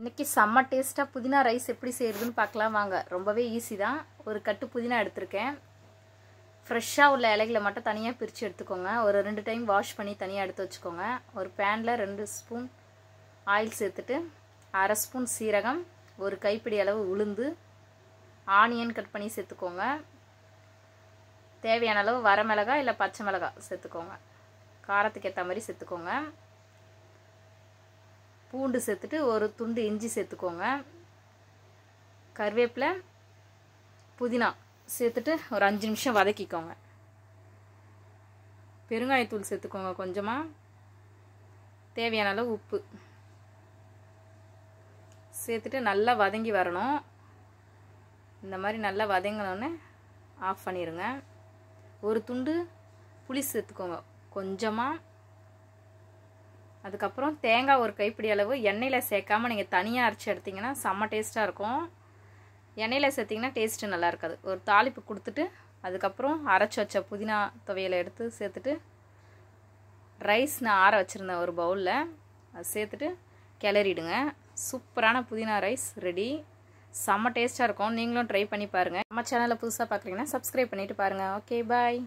இன்றைக்கி செம்ம டேஸ்ட்டாக புதினா ரைஸ் எப்படி செய்கிறதுன்னு பார்க்கலாம் வாங்க ரொம்பவே ஈஸி தான் ஒரு கட்டு புதினா எடுத்திருக்கேன் ஃப்ரெஷ்ஷாக உள்ள இலைகளை மட்டும் தனியாக பிரித்து எடுத்துக்கோங்க ஒரு ரெண்டு டைம் வாஷ் பண்ணி தனியாக எடுத்து வச்சுக்கோங்க ஒரு பேனில் ரெண்டு ஸ்பூன் ஆயில் சேர்த்துட்டு அரை ஸ்பூன் சீரகம் ஒரு கைப்பிடி அளவு உளுந்து ஆனியன் கட் பண்ணி சேர்த்துக்கோங்க தேவையான அளவு வரமிளகா இல்லை பச்சை மிளகா சேர்த்துக்கோங்க காரத்துக்கு ஏற்ற மாதிரி சேர்த்துக்கோங்க பூண்டு சேர்த்துட்டு ஒரு துண்டு இஞ்சி சேர்த்துக்கோங்க கருவேப்பிலை புதினா சேர்த்துட்டு ஒரு அஞ்சு நிமிஷம் வதக்கிக்கோங்க பெருங்காயத்தூள் சேர்த்துக்கோங்க கொஞ்சமாக தேவையான அளவு உப்பு சேர்த்துட்டு நல்லா வதங்கி வரணும் இந்த மாதிரி நல்லா வதங்கினோன்னு ஆஃப் பண்ணிடுங்க ஒரு துண்டு புளி சேர்த்துக்கோங்க கொஞ்சமாக அதுக்கப்புறம் தேங்காய் ஒரு கைப்பிடி அளவு எண்ணெயில் சேர்க்காமல் நீங்கள் தனியாக அரைச்சி எடுத்திங்கன்னா செம்ம டேஸ்ட்டாக இருக்கும் எண்ணெயில் சேர்த்திங்கன்னா டேஸ்ட்டு நல்லா இருக்காது ஒரு தாளிப்பு கொடுத்துட்டு அதுக்கப்புறம் அரைச்சி வச்ச புதினா துவையலை எடுத்து சேர்த்துட்டு ரைஸ் நான் ஆற வச்சுருந்தேன் ஒரு பவுலில் அது சேர்த்துட்டு கிளறிடுங்க சூப்பரான புதினா ரைஸ் ரெடி செம்ம டேஸ்ட்டாக இருக்கும் நீங்களும் ட்ரை பண்ணி பாருங்கள் நம்ம சேனலில் புதுசாக பார்க்குறீங்கன்னா சப்ஸ்கிரைப் பண்ணிவிட்டு பாருங்கள் ஓகே பாய்